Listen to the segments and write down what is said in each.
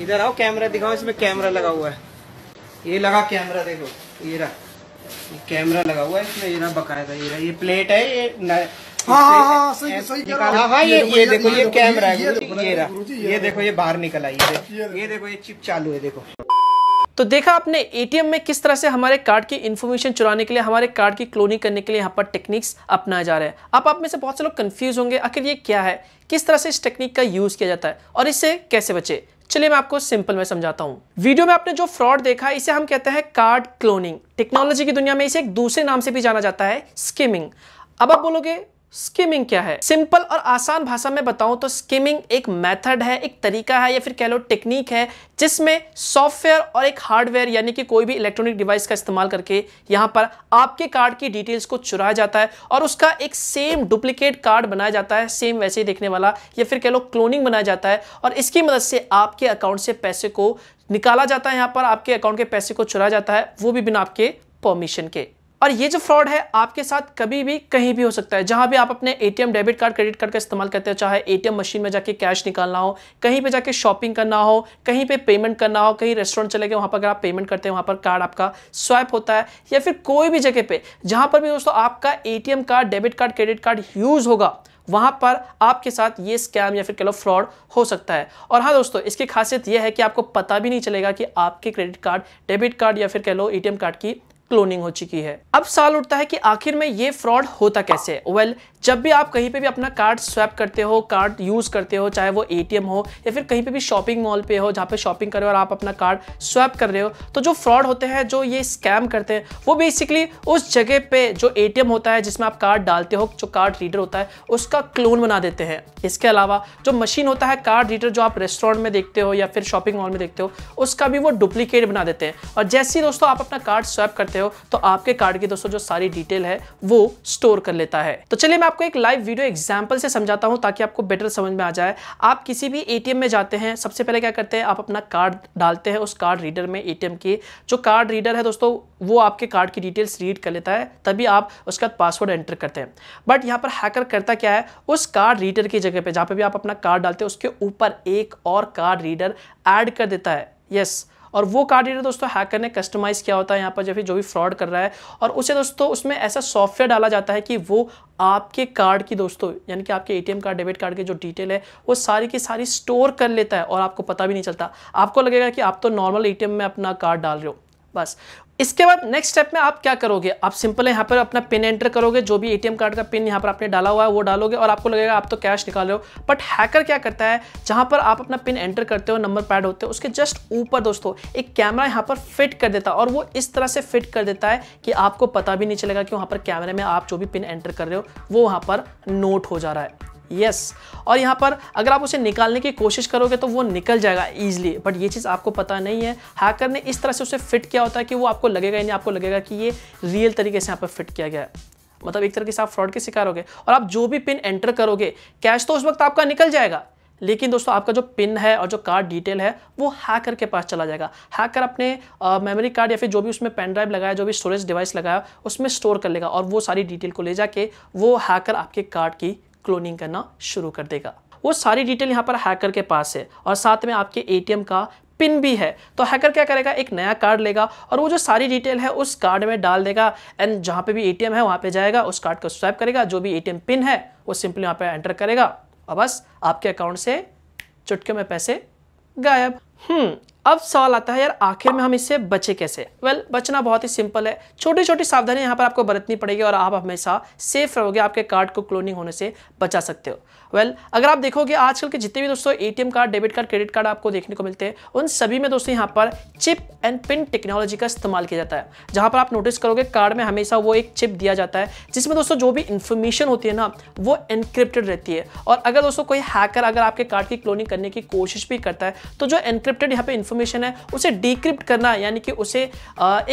इधर आओ कैमरा दिखाओ इसमें कैमरा लगा हुआ है ये लगा कैमरा देखो ये रहा ये कैमरा लगा हुआ है इसमें ये रहा बकायदा ये रहा ये प्लेट है ये हाँ, हाँ हाँ हाँ सही सही हाँ, ये ये देखो ये कैमरा है ये रहा ये देखो ये बाहर निकला ये ये देखो ये चिप चालू है देखो तो देखा आपने एटीएम में किस तरह से हमारे कार्ड की इन्फॉर्मेशन चुराने के लिए हमारे कार्ड की क्लोनिंग करने के लिए यहाँ पर टेक्निक्स अपनाए जा रहे हैं आप आप में से बहुत से लोग कंफ्यूज होंगे आखिर ये क्या है किस तरह से इस टेक्निक का यूज़ किया जाता है और इससे कैसे बचे चलिए मैं आपको सिंपल में समझाता हूँ वीडियो में आपने जो फ्रॉड देखा इसे हम कहते हैं कार्ड क्लोनिंग टेक्नोलॉजी की दुनिया में इसे एक दूसरे नाम से भी जाना जाता है स्किमिंग अब आप बोलोगे स्किमिंग क्या है सिंपल और आसान भाषा में बताऊं तो स्किमिंग एक मेथड है एक तरीका है या फिर कह लो टेक्निक है जिसमें सॉफ्टवेयर और एक हार्डवेयर यानी कि कोई भी इलेक्ट्रॉनिक डिवाइस का इस्तेमाल करके यहाँ पर आपके कार्ड की डिटेल्स को चुराया जाता है और उसका एक सेम डुप्लीकेट कार्ड बनाया जाता है सेम वैसे ही देखने वाला या फिर कह लो क्लोनिंग बनाया जाता है और इसकी मदद से आपके अकाउंट से पैसे को निकाला जाता है यहाँ पर आपके अकाउंट के पैसे को चुराया जाता है वो भी बिना आपके परमिशन के और ये जो फ्रॉड है आपके साथ कभी भी कहीं भी हो सकता है जहां भी आप अपने ATM debit card credit card का इस्तेमाल करते हो चाहे एटीएम मशीन में जाके कैश निकालना हो कहीं पे जाके शॉपिंग करना हो कहीं पे पेमेंट करना हो कहीं रेस्टोरेंट चले गए वहां पर अगर आप पेमेंट करते हैं वहां पर कार्ड आपका स्वाइप होता है या फिर कोई भी जगह पे जहां पर भी दोस्तों आपका a card debit card credit card use होगा वहाँ पर आपके साथ ये स्कैम या फिर कह लो फ्रॉड हो सकता है और हाँ दोस्तों इसकी खासियत यह है कि आपको पता भी नहीं चलेगा कि आपके क्रेडिट कार्ड डेबिट कार्ड या फिर कह लो एटीएम कार्ड की क्लोनिंग हो चुकी है अब सवाल उठता है कि आखिर में ये फ्रॉड होता कैसे वेल well, जब भी आप कहीं पे भी अपना कार्ड स्वैप करते हो कार्ड यूज करते हो चाहे वो एटीएम हो या फिर कहीं पे भी शॉपिंग मॉल पे हो जहाँ पे शॉपिंग कर रहे हो और आप अपना कार्ड स्वैप कर रहे हो तो जो फ्रॉड होते हैं जो ये स्कैम करते हैं वो बेसिकली उस जगह पे जो ए होता है जिसमें आप कार्ड डालते हो जो कार्ड रीडर होता है उसका क्लोन बना देते हैं इसके अलावा जो मशीन होता है कार्ड रीडर जो आप रेस्टोरेंट में देखते हो या फिर शॉपिंग मॉल में देखते हो उसका भी वो डुप्लीकेट बना देते हैं और जैसे ही दोस्तों आप अपना कार्ड स्वैप करते हो हो तो आपके कार्ड की दोस्तों जो सारी डिटेल है वो स्टोर कर लेता है तो चलिए मैं आपको एक लाइव वीडियो एग्जाम्पल से समझाता हूँ ताकि आपको बेटर समझ में आ जाए आप किसी भी ए में जाते हैं सबसे पहले क्या करते हैं आप अपना कार्ड डालते हैं उस कार्ड रीडर में ए की जो कार्ड रीडर है दोस्तों वो आपके कार्ड की डिटेल्स रीड कर लेता है तभी आप उसका पासवर्ड एंटर करते हैं बट यहाँ पर हैकर करता क्या है उस कार्ड रीडर की जगह पे जहाँ पे भी आप अपना कार्ड डालते हैं उसके ऊपर एक और कार्ड रीडर ऐड कर देता है यस yes, और वो कार्ड रीडर दोस्तों हैकर ने कस्टमाइज़ किया होता है यहाँ पर जब जो भी फ्रॉड कर रहा है और उसे दोस्तों उसमें ऐसा सॉफ्टवेयर डाला जाता है कि वो आपके कार्ड की दोस्तों यानी कि आपके एटीएम कार्ड डेबिट कार्ड की जो डिटेल है वो सारी की सारी स्टोर कर लेता है और आपको पता भी नहीं चलता आपको लगेगा कि आप तो नॉर्मल एटीएम में अपना कार्ड डाल रहे हो बस इसके बाद नेक्स्ट स्टेप में आप क्या करोगे आप सिंपल यहाँ पर अपना पिन एंटर करोगे जो भी एटीएम कार्ड का पिन यहाँ पर आपने डाला हुआ है वो डालोगे और आपको लगेगा आप तो कैश निकाल रहे हो बट हैकर क्या करता है जहाँ पर आप अपना पिन एंटर करते हो नंबर पैड होते हो उसके जस्ट ऊपर दोस्तों एक कैमरा यहाँ पर फिट कर देता है और वो इस तरह से फिट कर देता है कि आपको पता भी नहीं चलेगा कि वहाँ पर कैमरे में आप जो भी पिन एंटर कर रहे हो वो वहाँ पर नोट हो जा रहा है यस और यहाँ पर अगर आप उसे निकालने की कोशिश करोगे तो वो निकल जाएगा ईजिली बट ये चीज़ आपको पता नहीं है हैकर ने इस तरह से उसे फिट किया होता है कि वो आपको लगेगा यानी आपको लगेगा कि ये रियल तरीके से यहाँ पर फिट किया गया है मतलब एक तरीके से आप फ्रॉड के शिकार हो गए और आप जो भी पिन एंटर करोगे कैश तो उस वक्त आपका निकल जाएगा लेकिन दोस्तों आपका जो पिन है और जो कार्ड डिटेल है वो हैकर के पास चला जाएगा हैकर अपने मेमोरी कार्ड या फिर जो भी उसमें पेन ड्राइव लगाया जो भी स्टोरेज डिवाइस लगाया उसमें स्टोर कर लेगा और वो सारी डिटेल को ले जाके वो हैकर आपके कार्ड की क्लोनिंग करना शुरू कर देगा वो सारी डिटेल यहाँ पर हैकर के पास है और साथ में आपके ए का पिन भी है तो हैकर क्या करेगा एक नया कार्ड लेगा और वो जो सारी डिटेल है उस कार्ड में डाल देगा एंड जहाँ पे भी एटीएम है वहाँ पे जाएगा उस कार्ड को स्वैप करेगा जो भी एटीएम पिन है वो सिंपली वहाँ पे एंटर करेगा और बस आपके अकाउंट से चुटके में पैसे गायब हम्म अब सवाल आता है यार आखिर में हम इससे बचे कैसे वेल well, बचना बहुत ही सिंपल है छोटी छोटी सावधानी यहाँ पर आपको बरतनी पड़ेगी और आप हमेशा सेफ रहोगे आपके कार्ड को क्लोनिंग होने से बचा सकते हो वेल well, अगर आप देखोगे आजकल के जितने भी दोस्तों ATM card debit card credit card आपको देखने को मिलते हैं उन सभी में दोस्तों यहाँ पर चिप एंड पिन टेक्नोलॉजी का इस्तेमाल किया जाता है जहाँ पर आप नोटिस करोगे कार्ड में हमेशा वो एक चिप दिया जाता है जिसमें दोस्तों जो भी इन्फॉर्मेशन होती है ना वो एनक्रिप्टेड रहती है और अगर दोस्तों कोई हैकर अगर आपके कार्ड की क्लोनिंग करने की कोशिश भी करता है तो जो एनक्रिप्टेड यहाँ पर इन्फॉर्मेशन है उसे डिक्रिप्ट करना यानी कि उसे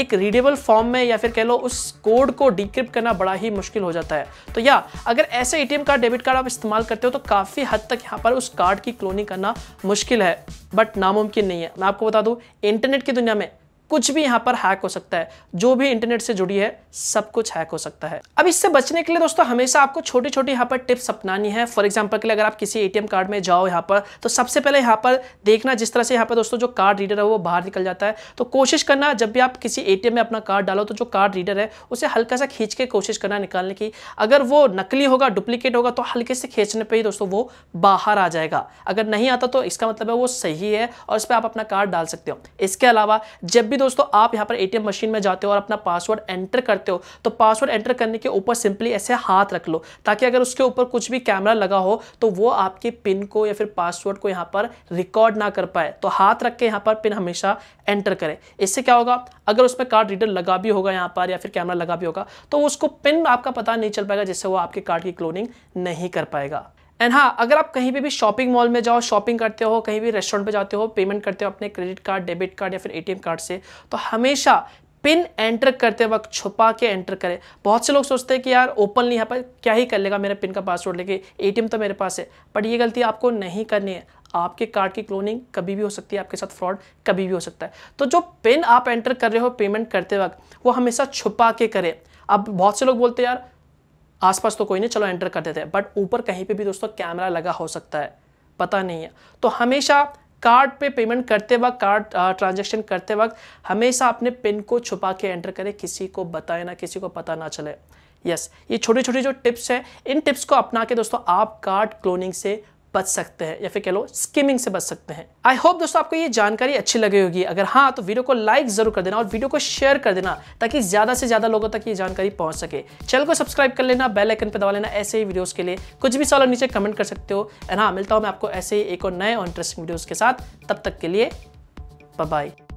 एक रीडेबल फॉर्म में या फिर कह लो उस कोड को डिक्रिप्ट करना बड़ा ही मुश्किल हो जाता है तो या अगर ऐसे ए कार्ड डेबिट कार्ड आप इस्तेमाल करते हो तो काफ़ी हद तक यहाँ पर उस कार्ड की क्लोनिंग करना मुश्किल है बट नामुमकिन नहीं है मैं आपको बता दूँ इंटरनेट की दुनिया में कुछ भी यहां पर हैक हो सकता है जो भी इंटरनेट से जुड़ी है सब कुछ हैक हो सकता है अब इससे बचने के लिए दोस्तों हमेशा आपको छोटी छोटी यहां पर टिप्स अपनानी है फॉर एग्जाम्पल के लिए अगर आप किसी एटीएम कार्ड में जाओ यहां पर तो सबसे पहले यहां पर देखना जिस तरह से यहां पर दोस्तों जो कार्ड रीडर है वो बाहर निकल जाता है तो कोशिश करना जब भी आप किसी एटीएम में अपना कार्ड डालो तो जो कार्ड रीडर है उसे हल्का सा खींच के कोशिश करना निकालने की अगर वो नकली होगा डुप्लीकेट होगा तो हल्के से खींचने पर ही दोस्तों वो बाहर आ जाएगा अगर नहीं आता तो इसका मतलब है वो सही है और इस पर आप अपना कार्ड डाल सकते हो इसके अलावा जब भी भी दोस्तों आप यहाँ पर एटीएम मशीन में जाते हो और अपना पासवर्ड एंटर करते हो तो पासवर्ड एंटर करने के ऊपर सिंपली ऐसे हाथ रख लो ताकि अगर उसके ऊपर कुछ भी कैमरा लगा हो तो वो आपके पिन को या फिर पासवर्ड को यहाँ पर रिकॉर्ड ना कर पाए तो हाथ रख के यहाँ पर पिन हमेशा एंटर करें इससे क्या होगा अगर उसमें कार्ड रीडर लगा भी होगा यहाँ पर या फिर कैमरा लगा भी होगा तो उसको पिन आपका पता नहीं चल पाएगा जिससे वो आपके कार्ड की क्लोनिंग नहीं कर पाएगा एंड हाँ अगर आप कहीं पे भी शॉपिंग मॉल में जाओ शॉपिंग करते हो कहीं भी रेस्टोरेंट पे जाते हो पेमेंट करते हो अपने क्रेडिट कार्ड डेबिट कार्ड या फिर एटीएम कार्ड से तो हमेशा पिन एंटर करते वक्त छुपा के एंटर करें बहुत से लोग सोचते हैं कि यार ओपन नहीं यहाँ पर क्या ही कर लेगा मेरा पिन का पासवर्ड लेके एटीएम तो मेरे पास है बट ये गलती आपको नहीं करनी है आपके कार्ड की क्लोनिंग कभी भी हो सकती है आपके साथ फ्रॉड कभी भी हो सकता है तो जो पिन आप एंटर कर रहे हो पेमेंट करते वक्त वो हमेशा छुपा के करें अब बहुत से लोग बोलते हैं यार आसपास तो कोई नहीं चलो एंटर कर देते हैं बट ऊपर कहीं पे भी दोस्तों कैमरा लगा हो सकता है पता नहीं है तो हमेशा कार्ड पे पेमेंट करते वक्त कार्ड ट्रांजैक्शन करते वक्त हमेशा अपने पिन को छुपा के एंटर करें किसी को बताए ना किसी को पता ना चले यस yes, ये छोटी छोटी जो टिप्स है इन टिप्स को अपना के दोस्तों आप कार्ड क्लोनिंग से बच सकते हैं या फिर कह लो स्किमिंग से बच सकते हैं आई होप दोस्तों आपको ये जानकारी अच्छी लगी होगी अगर हाँ तो वीडियो को लाइक जरूर कर देना और वीडियो को शेयर कर देना ताकि ज़्यादा से ज़्यादा लोगों तक ये जानकारी पहुंच सके चैनल को सब्सक्राइब कर लेना बेल आइकन पर दबा लेना ऐसे ही वीडियोज़ के लिए कुछ भी सवाल नीचे कमेंट कर सकते हो एंड हाँ मिलता हूं मैं आपको ऐसे ही एक और नए और इंटरेस्टिंग वीडियोज़ के साथ तब तक के लिए बाय